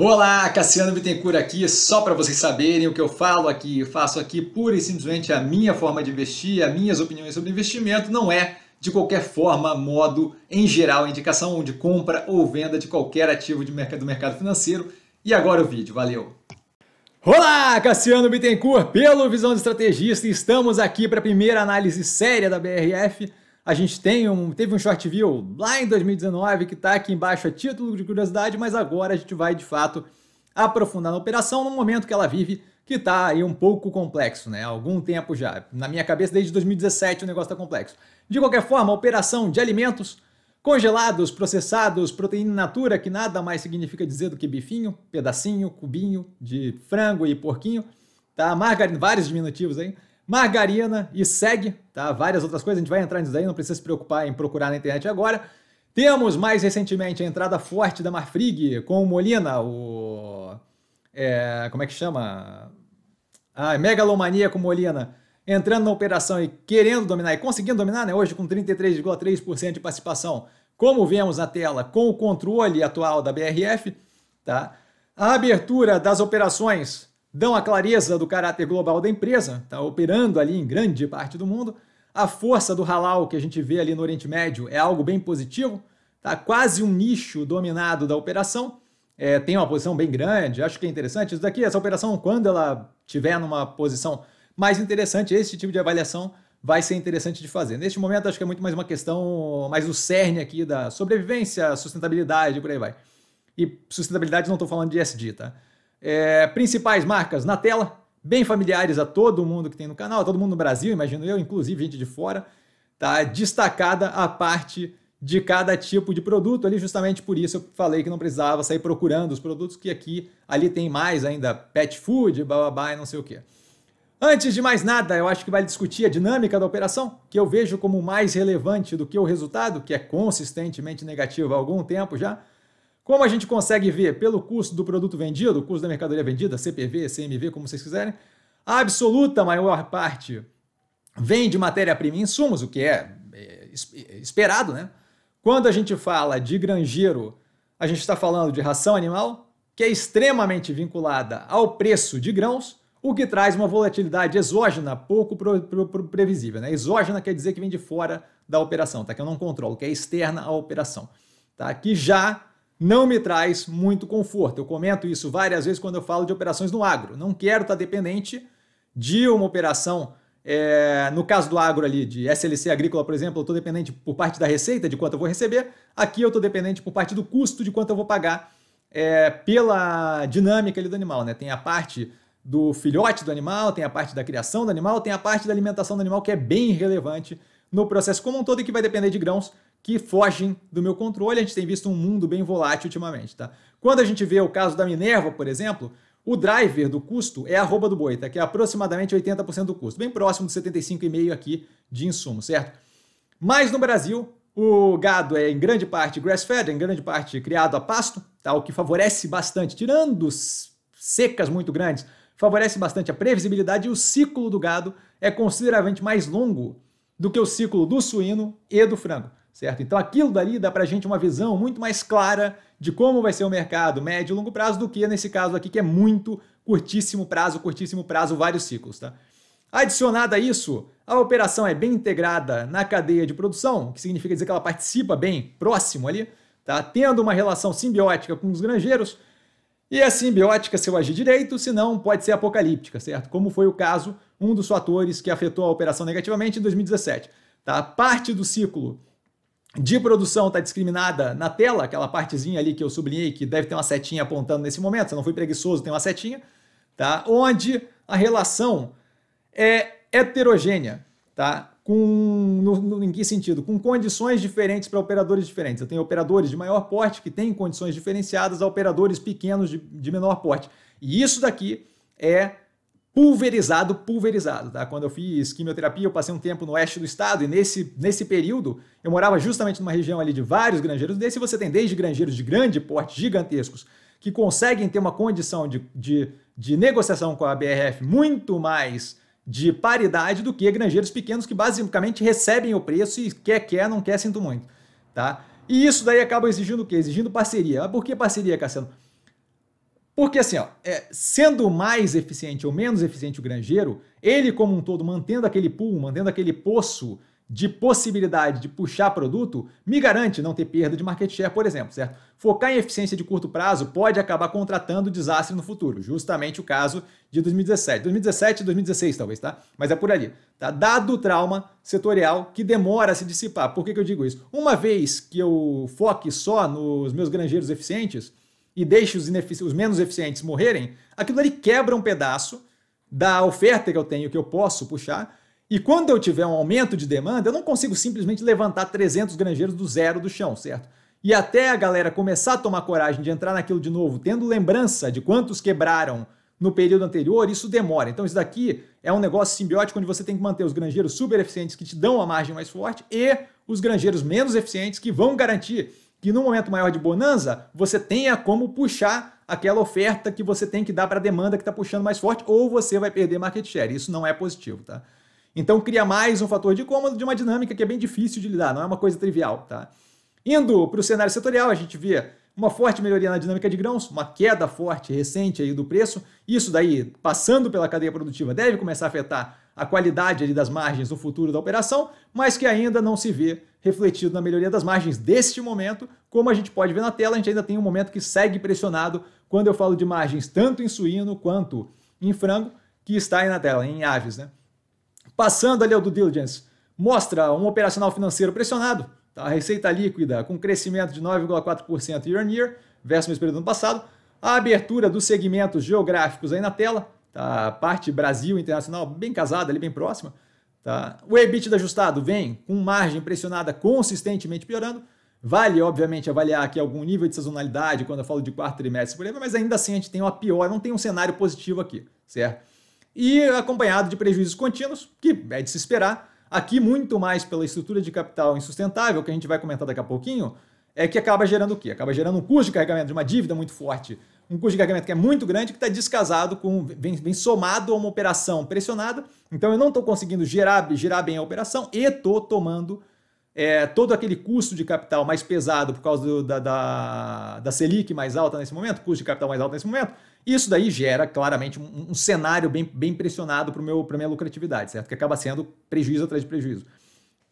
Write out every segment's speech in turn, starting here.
Olá, Cassiano Bittencourt aqui, só para vocês saberem o que eu falo aqui, eu faço aqui pura e simplesmente a minha forma de investir, as minhas opiniões sobre investimento, não é de qualquer forma, modo, em geral, indicação de compra ou venda de qualquer ativo de mercado, do mercado financeiro. E agora o vídeo, valeu! Olá, Cassiano Bittencourt, pelo Visão de Estrategista, estamos aqui para a primeira análise séria da BRF a gente tem um, teve um short view lá em 2019 que está aqui embaixo a é título de curiosidade, mas agora a gente vai de fato aprofundar na operação no momento que ela vive, que está aí um pouco complexo, né? Há algum tempo já. Na minha cabeça, desde 2017 o negócio está complexo. De qualquer forma, a operação de alimentos congelados, processados, proteína natura, que nada mais significa dizer do que bifinho, pedacinho, cubinho de frango e porquinho, tá? Margarina, vários diminutivos aí margarina e segue, tá? Várias outras coisas, a gente vai entrar nisso daí, não precisa se preocupar em procurar na internet agora. Temos mais recentemente a entrada forte da Marfrig com o Molina, o. É, como é que chama? A megalomania com Molina entrando na operação e querendo dominar e conseguindo dominar, né? Hoje com 33,3% de participação, como vemos na tela, com o controle atual da BRF, tá? A abertura das operações dão a clareza do caráter global da empresa, está operando ali em grande parte do mundo. A força do halal que a gente vê ali no Oriente Médio é algo bem positivo, tá quase um nicho dominado da operação. É, tem uma posição bem grande, acho que é interessante. Isso daqui, essa operação, quando ela tiver numa posição mais interessante, esse tipo de avaliação vai ser interessante de fazer. Neste momento, acho que é muito mais uma questão, mais o cerne aqui da sobrevivência, sustentabilidade, por aí vai. E sustentabilidade não estou falando de SD, tá? É, principais marcas na tela, bem familiares a todo mundo que tem no canal, a todo mundo no Brasil, imagino eu, inclusive gente de fora. Tá destacada a parte de cada tipo de produto ali, justamente por isso eu falei que não precisava sair procurando os produtos, que aqui, ali tem mais ainda, pet food, bababá e não sei o que. Antes de mais nada, eu acho que vale discutir a dinâmica da operação, que eu vejo como mais relevante do que o resultado, que é consistentemente negativo há algum tempo já, como a gente consegue ver pelo custo do produto vendido, o custo da mercadoria vendida, CPV, CMV, como vocês quiserem, a absoluta maior parte vem de matéria-prima e insumos, o que é, é, é esperado, né? Quando a gente fala de granjeiro, a gente está falando de ração animal, que é extremamente vinculada ao preço de grãos, o que traz uma volatilidade exógena pouco previsível. Né? Exógena quer dizer que vem de fora da operação, tá? que eu não controlo, que é externa à operação. Tá? Que já não me traz muito conforto. Eu comento isso várias vezes quando eu falo de operações no agro. Não quero estar dependente de uma operação. É, no caso do agro ali, de SLC agrícola, por exemplo, eu estou dependente por parte da receita, de quanto eu vou receber. Aqui eu estou dependente por parte do custo, de quanto eu vou pagar é, pela dinâmica ali do animal. Né? Tem a parte do filhote do animal, tem a parte da criação do animal, tem a parte da alimentação do animal, que é bem relevante no processo como um todo e que vai depender de grãos que fogem do meu controle. A gente tem visto um mundo bem volátil ultimamente, tá? Quando a gente vê o caso da Minerva, por exemplo, o driver do custo é a arroba do boi, tá? Que é aproximadamente 80% do custo, bem próximo de 75,5% aqui de insumo, certo? Mas no Brasil, o gado é em grande parte grass-fed, é em grande parte criado a pasto, tá? o que favorece bastante, tirando secas muito grandes, favorece bastante a previsibilidade e o ciclo do gado é consideravelmente mais longo do que o ciclo do suíno e do frango certo? Então aquilo dali dá para a gente uma visão muito mais clara de como vai ser o mercado médio e longo prazo do que nesse caso aqui, que é muito curtíssimo prazo, curtíssimo prazo, vários ciclos, tá? Adicionada a isso, a operação é bem integrada na cadeia de produção, que significa dizer que ela participa bem próximo ali, tá? tendo uma relação simbiótica com os granjeiros, e a simbiótica se eu agir direito, senão pode ser apocalíptica, certo? Como foi o caso, um dos fatores que afetou a operação negativamente em 2017. Tá? Parte do ciclo de produção está discriminada na tela, aquela partezinha ali que eu sublinhei, que deve ter uma setinha apontando nesse momento, se eu não fui preguiçoso, tem uma setinha, tá? onde a relação é heterogênea. Tá? Com, no, no, em que sentido? Com condições diferentes para operadores diferentes. Eu tenho operadores de maior porte que têm condições diferenciadas a operadores pequenos de, de menor porte. E isso daqui é pulverizado, pulverizado, tá? Quando eu fiz quimioterapia, eu passei um tempo no oeste do estado e nesse, nesse período eu morava justamente numa região ali de vários granjeiros. Desse você tem desde granjeiros de grande porte, gigantescos, que conseguem ter uma condição de, de, de negociação com a BRF muito mais de paridade do que granjeiros pequenos que basicamente recebem o preço e quer, quer, não quer, sinto muito, tá? E isso daí acaba exigindo o quê? Exigindo parceria. Ah, por que parceria, Cassiano? Porque assim, ó, é, sendo mais eficiente ou menos eficiente o granjeiro, ele como um todo, mantendo aquele pool, mantendo aquele poço de possibilidade de puxar produto, me garante não ter perda de market share, por exemplo, certo? Focar em eficiência de curto prazo pode acabar contratando desastre no futuro, justamente o caso de 2017. 2017 e 2016 talvez, tá? Mas é por ali, tá? Dado o trauma setorial que demora a se dissipar. Por que, que eu digo isso? Uma vez que eu foque só nos meus granjeiros eficientes, e deixa os, os menos eficientes morrerem, aquilo ali quebra um pedaço da oferta que eu tenho, que eu posso puxar, e quando eu tiver um aumento de demanda, eu não consigo simplesmente levantar 300 granjeiros do zero do chão, certo? E até a galera começar a tomar coragem de entrar naquilo de novo, tendo lembrança de quantos quebraram no período anterior, isso demora. Então, isso daqui é um negócio simbiótico onde você tem que manter os granjeiros super eficientes que te dão a margem mais forte e os granjeiros menos eficientes que vão garantir que no momento maior de bonanza você tenha como puxar aquela oferta que você tem que dar para a demanda que está puxando mais forte, ou você vai perder market share. Isso não é positivo, tá? Então cria mais um fator de cômodo de uma dinâmica que é bem difícil de lidar, não é uma coisa trivial, tá? Indo para o cenário setorial, a gente vê uma forte melhoria na dinâmica de grãos, uma queda forte recente aí do preço. Isso daí, passando pela cadeia produtiva, deve começar a afetar a qualidade ali das margens no futuro da operação, mas que ainda não se vê refletido na melhoria das margens deste momento. Como a gente pode ver na tela, a gente ainda tem um momento que segue pressionado quando eu falo de margens tanto em suíno quanto em frango, que está aí na tela, em aves. Né? Passando ali ao do diligence, mostra um operacional financeiro pressionado, tá? a receita líquida com crescimento de 9,4% year on year versus mesmo período do ano passado, a abertura dos segmentos geográficos aí na tela, tá? a parte Brasil internacional bem casada, ali bem próxima, Tá? O EBITDA ajustado vem com margem pressionada consistentemente piorando. Vale, obviamente, avaliar aqui algum nível de sazonalidade quando eu falo de quarto trimestre, por exemplo, mas ainda assim a gente tem uma pior, não tem um cenário positivo aqui, certo? E acompanhado de prejuízos contínuos, que é de se esperar, aqui muito mais pela estrutura de capital insustentável, que a gente vai comentar daqui a pouquinho, é que acaba gerando o quê? Acaba gerando um custo de carregamento de uma dívida muito forte um custo de carregamento que é muito grande, que está descasado, com, vem, vem, somado a uma operação pressionada. Então eu não estou conseguindo gerar, girar bem a operação e estou tomando é, todo aquele custo de capital mais pesado por causa do, da, da, da, Selic mais alta nesse momento, custo de capital mais alto nesse momento. Isso daí gera claramente um, um cenário bem, bem pressionado para a minha lucratividade, certo? Que acaba sendo prejuízo atrás de prejuízo.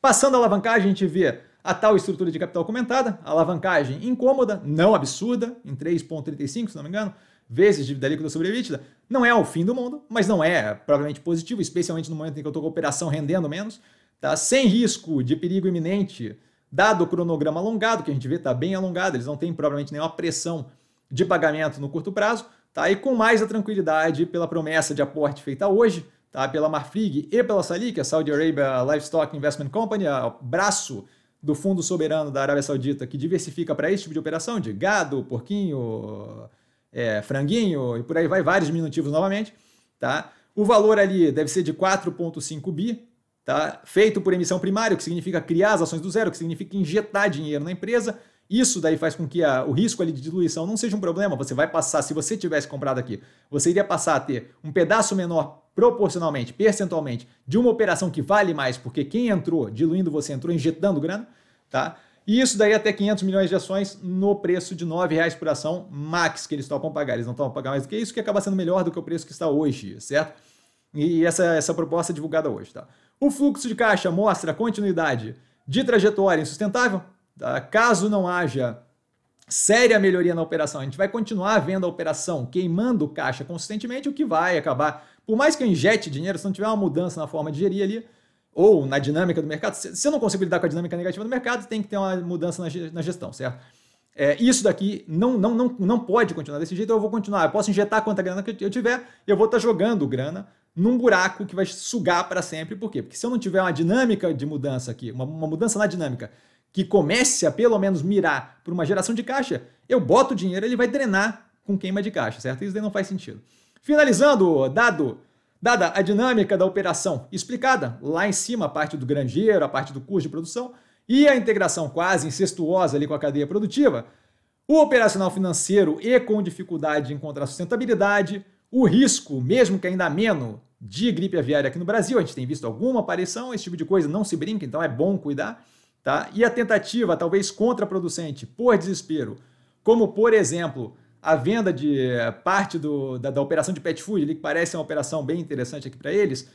Passando a alavancagem, a gente vê a tal estrutura de capital comentada, alavancagem incômoda, não absurda, em 3,35, se não me engano, vezes dívida líquida sobre EBITDA, não é o fim do mundo, mas não é provavelmente positivo, especialmente no momento em que eu estou com a operação rendendo menos, tá? sem risco de perigo iminente, dado o cronograma alongado, que a gente vê está bem alongado, eles não têm provavelmente nenhuma pressão de pagamento no curto prazo, tá? e com mais a tranquilidade pela promessa de aporte feita hoje, tá? pela Marfrig e pela Salik, a Saudi Arabia Livestock Investment Company, o braço do Fundo Soberano da Arábia Saudita, que diversifica para esse tipo de operação de gado, porquinho, é, franguinho e por aí vai, vários diminutivos novamente. Tá? O valor ali deve ser de 4,5 bi, tá? feito por emissão primária, o que significa criar as ações do zero, o que significa injetar dinheiro na empresa. Isso daí faz com que a, o risco ali de diluição não seja um problema. Você vai passar, se você tivesse comprado aqui, você iria passar a ter um pedaço menor proporcionalmente, percentualmente, de uma operação que vale mais, porque quem entrou diluindo você entrou injetando grana, tá? E isso daí até 500 milhões de ações no preço de R$ 9,00 por ação max que eles topam pagar. Eles não topam pagar mais do que isso, que acaba sendo melhor do que o preço que está hoje, certo? E essa, essa proposta é divulgada hoje, tá? O fluxo de caixa mostra continuidade de trajetória insustentável? Ah, caso não haja séria melhoria na operação, a gente vai continuar vendo a operação queimando caixa consistentemente, o que vai acabar, por mais que eu injete dinheiro, se não tiver uma mudança na forma de gerir ali, ou na dinâmica do mercado, se eu não consigo lidar com a dinâmica negativa do mercado, tem que ter uma mudança na gestão, certo? É, isso daqui não, não, não, não pode continuar desse jeito, eu vou continuar. Eu posso injetar quanta grana que eu tiver, eu vou estar tá jogando grana num buraco que vai sugar para sempre. Por quê? Porque se eu não tiver uma dinâmica de mudança aqui, uma, uma mudança na dinâmica que comece a pelo menos mirar por uma geração de caixa, eu boto o dinheiro, ele vai drenar com queima de caixa, certo? Isso daí não faz sentido. Finalizando, dado dada a dinâmica da operação explicada, lá em cima a parte do granjeiro, a parte do custo de produção e a integração quase incestuosa ali com a cadeia produtiva, o operacional financeiro e com dificuldade de encontrar sustentabilidade, o risco, mesmo que ainda ameno, de gripe aviária aqui no Brasil, a gente tem visto alguma aparição, esse tipo de coisa não se brinca, então é bom cuidar Tá? E a tentativa, talvez contraproducente, por desespero, como por exemplo a venda de eh, parte do, da, da, operação de pet food, ali, que parece uma operação bem interessante aqui para eles,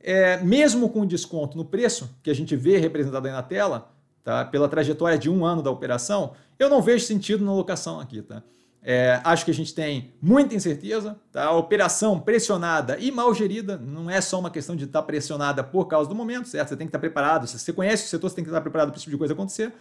é, mesmo com desconto no preço, que a gente vê representado aí na tela, tá? pela trajetória de um ano da operação, eu não vejo sentido na locação aqui. Tá? É, acho que a gente tem muita incerteza, tá? a operação pressionada e mal gerida não é só uma questão de estar tá pressionada por causa do momento, certo? Você tem que estar tá preparado, se você conhece o setor, você tem que estar tá preparado para esse tipo de coisa acontecer.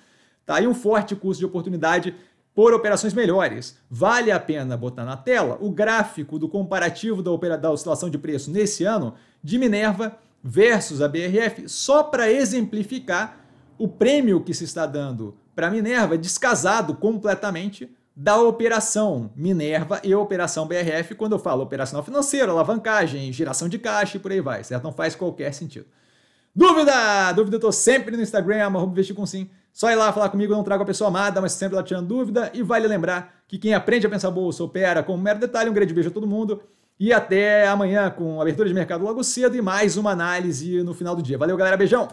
Tá? E um forte custo de oportunidade por operações melhores. Vale a pena botar na tela o gráfico do comparativo da, opera, da oscilação de preço nesse ano de Minerva versus a BRF, só para exemplificar o prêmio que se está dando para Minerva, descasado completamente da Operação Minerva e Operação BRF, quando eu falo operacional financeiro, alavancagem, geração de caixa e por aí vai, certo? Não faz qualquer sentido. Dúvida! Dúvida eu tô sempre no Instagram, investir com sim. Só ir lá falar comigo, eu não trago a pessoa amada, mas sempre lá tirando dúvida. E vale lembrar que quem aprende a pensar bolsa opera com um mero detalhe. Um grande beijo a todo mundo. E até amanhã com abertura de mercado logo cedo e mais uma análise no final do dia. Valeu, galera. Beijão!